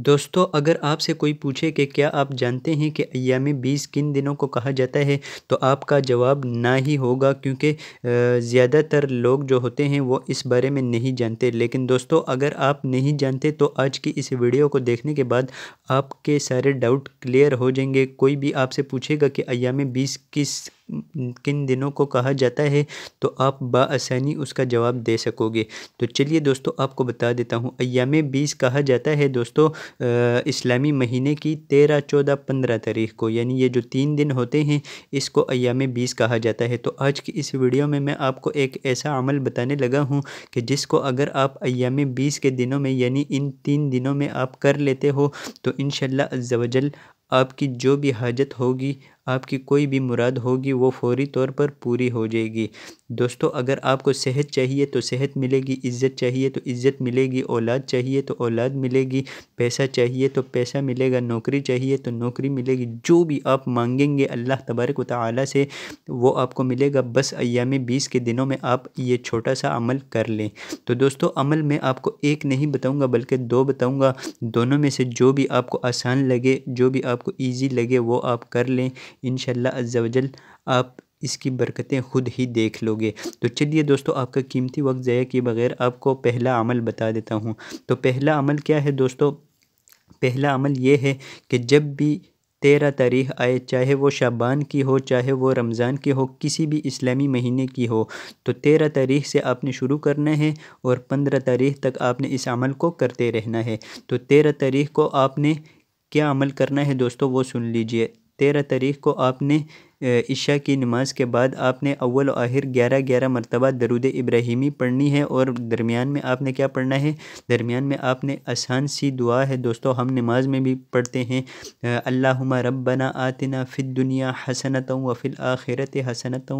दोस्तों अगर आपसे कोई पूछे कि क्या आप जानते हैं कि अयाम बीस किन दिनों को कहा जाता है तो आपका जवाब ना ही होगा क्योंकि ज़्यादातर लोग जो होते हैं वो इस बारे में नहीं जानते लेकिन दोस्तों अगर आप नहीं जानते तो आज की इस वीडियो को देखने के बाद आपके सारे डाउट क्लियर हो जाएंगे कोई भी आपसे पूछेगा कि अयाम बीस किस किन दिनों को कहा जाता है तो आप बसानी उसका जवाब दे सकोगे तो चलिए दोस्तों आपको बता देता हूँ अयाम बीस कहा जाता है दोस्तों इस्लामी महीने की तेरह चौदह पंद्रह तारीख को यानी ये जो तीन दिन होते हैं इसको अयाम बीस कहा जाता है तो आज की इस वीडियो में मैं आपको एक ऐसा अमल बताने लगा हूँ कि जिसको अगर आप अयाम बीस के दिनों में यानी इन तीन दिनों में आप कर लेते हो तो इन शजल आपकी जो भी हाजत होगी आपकी कोई भी मुराद होगी वो फौरी तौर पर पूरी हो जाएगी दोस्तों अगर आपको सेहत चाहिए तो सेहत मिलेगी इज़्ज़त चाहिए तो इज़्ज़त मिलेगी औलाद चाहिए तो औलाद मिलेगी पैसा चाहिए तो पैसा मिलेगा नौकरी चाहिए तो नौकरी मिलेगी जो भी आप मांगेंगे अल्लाह तबारक वाली से वो आपको मिलेगा बस अयाम बीस के दिनों में आप ये छोटा सा अमल कर लें तो दोस्तों अमल मैं आपको एक नहीं बताऊँगा बल्कि दो बताऊँगा दोनों में से जो भी आपको आसान लगे जो भी आप आपको ईजी लगे वो आप कर लें इन शजल आप इसकी बरकतें खुद ही देख लोगे तो चलिए दोस्तों आपका कीमती वक्त ज़ाया किए बगैर आपको पहला अमल बता देता हूँ तो पहला अमल क्या है दोस्तों पहला अमल ये है कि जब भी तेरह तारीख आए चाहे वो शाबान की हो चाहे वो रमज़ान की हो किसी भी इस्लामी महीने की हो तो तेरह तारीख से आपने शुरू करना है और पंद्रह तारीख तक आपने इस अमल को करते रहना है तो तेरह तारीख को आपने क्या अमल करना है दोस्तों वो सुन लीजिए तेरह तारीख को आपने इशा की नमाज के बाद आपने अव्वल आहिर ग्यारह ग्यारह मरतबा दरुद इब्राहिमी पढ़नी है और दरमियान में आपने क्या पढ़ना है दरमियान में आपने आसान सी दुआ है दोस्तों हम नमाज में भी पढ़ते हैं अल्लाह रबना आतना फ़िद दुनिया हसनत व फिल आखिरत हसनत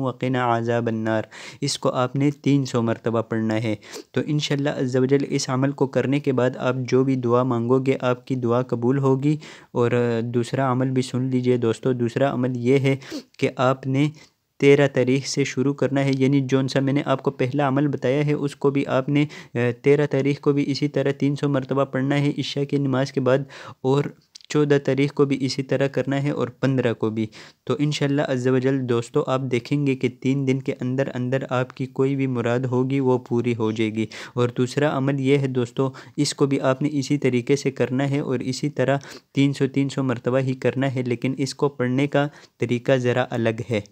आज़ा बनार इसको आपने तीन सौ मरतबा पढ़ना है तो इन शजल इस अमल को करने के बाद आप जो भी दुआ मांगोगे आपकी दुआ कबूल होगी और दूसरा अमल भी सुन लीजिए दोस्तों दूसरा अमल ये है कि आपने तेरह तारीख से शुरू करना है यानी जौन सा मैंने आपको पहला अमल बताया है उसको भी आपने तेरह तारीख को भी इसी तरह तीन सौ मरतबा पढ़ना है इशा की नमाज के बाद और चौदह तारीख को भी इसी तरह करना है और पंद्रह को भी तो इन शजल दोस्तों आप देखेंगे कि तीन दिन के अंदर अंदर आपकी कोई भी मुराद होगी वो पूरी हो जाएगी और दूसरा अमल ये है दोस्तों इसको भी आपने इसी तरीके से करना है और इसी तरह तीन सौ तीन सौ मरतबा ही करना है लेकिन इसको पढ़ने का तरीका ज़रा अलग है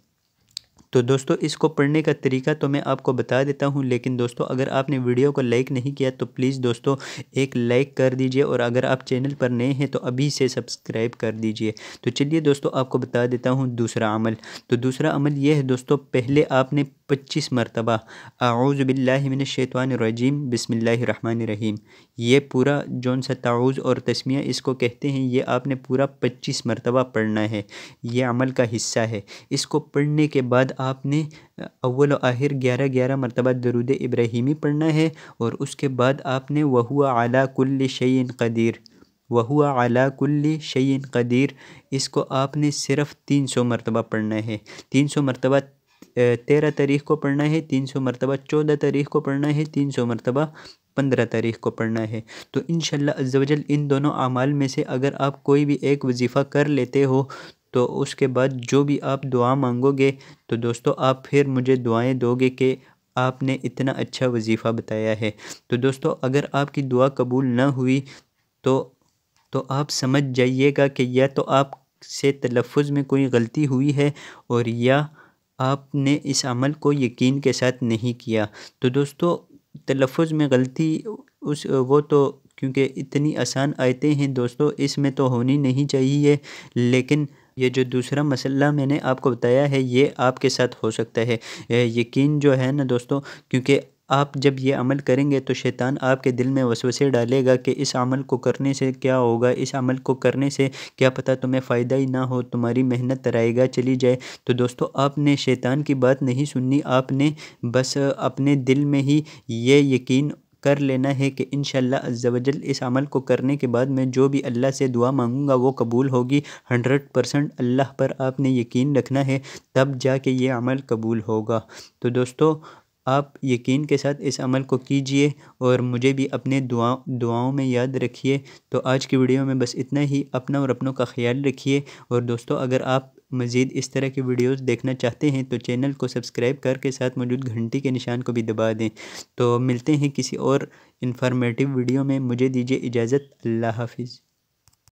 तो दोस्तों इसको पढ़ने का तरीका तो मैं आपको बता देता हूँ लेकिन दोस्तों अगर आपने वीडियो को लाइक नहीं किया तो प्लीज़ दोस्तों एक लाइक कर दीजिए और अगर आप चैनल पर नए हैं तो अभी से सब्सक्राइब कर दीजिए तो चलिए दोस्तों आपको बता देता हूँ दूसरा अमल तो दूसरा अमल यह है दोस्तों पहले आपने पच्चीस मरतबा आउज़बिल्लिमिनशैतवानरजीम बसमीम ये पूरा जौन सा ताउज़ और तस्मिया इसको कहते हैं ये आपने पूरा पच्चीस मरतबा पढ़ना है ये अमल का हिस्सा है इसको पढ़ने के बाद आपने अव्वल आहिर ग्यारह ग्यारह मरतबा दरुद इब्राहिमी पढ़ना है और उसके बाद आपने वहुआ आला कुल्ल शैन कदीर वहुआ अला कुल्ली शन कदीर इसको आपने सिर्फ़ तीन सौ मरतबा पढ़ना है तीन सौ मरतबा तेरह तारीख को पढ़ना है तीन सौ मरतबा चौदह तारीख को पढ़ना है तीन सौ मरतबा पंद्रह तारीख को पढ़ना है तो इन शजल इन दोनों अमाल में से अगर आप कोई भी एक वजीफ़ा कर लेते हो तो उसके बाद जो भी आप दुआ मांगोगे तो दोस्तों आप फिर मुझे दुआएँ दोगे कि आपने इतना अच्छा वजीफ़ा बताया है तो दोस्तों अगर आपकी दुआ कबूल ना हुई तो तो आप समझ जाइएगा कि या तो आप से तलफ़ में कोई गलती हुई है और या आपने इस अमल को यकीन के साथ नहीं किया तो दोस्तों तलफ़ में गलती उस वो तो क्योंकि इतनी आसान आयतें हैं दोस्तों इसमें तो होनी नहीं चाहिए लेकिन ये जो दूसरा मसला मैंने आपको बताया है ये आपके साथ हो सकता है यकीन जो है ना दोस्तों क्योंकि आप जब ये अमल करेंगे तो शैतान आपके दिल में वसवसे डालेगा कि इस अमल को करने से क्या होगा इस अमल को करने से क्या पता तुम्हें फ़ायदा ही ना हो तुम्हारी मेहनत तराइगा चली जाए तो दोस्तों आपने शैतान की बात नहीं सुननी आपने बस अपने दिल में ही ये यकीन कर लेना है कि इन शजल इस अमल को करने के बाद मैं जो भी अल्लाह से दुआ मांगूंगा वो कबूल होगी हंड्रेड परसेंट अल्लाह पर आपने यकीन रखना है तब जाके ये अमल कबूल होगा तो दोस्तों आप यकीन के साथ इस अमल को कीजिए और मुझे भी अपने दुआ दुआओं में याद रखिए तो आज की वीडियो में बस इतना ही अपना और अपनों का ख्याल रखिए और दोस्तों अगर आप मज़ीद इस तरह की वीडियोस देखना चाहते हैं तो चैनल को सब्सक्राइब करके साथ मौजूद घंटी के निशान को भी दबा दें तो मिलते हैं किसी और इन्फॉर्मेटिव वीडियो में मुझे दीजिए इजाज़त अल्लाह हाफिज़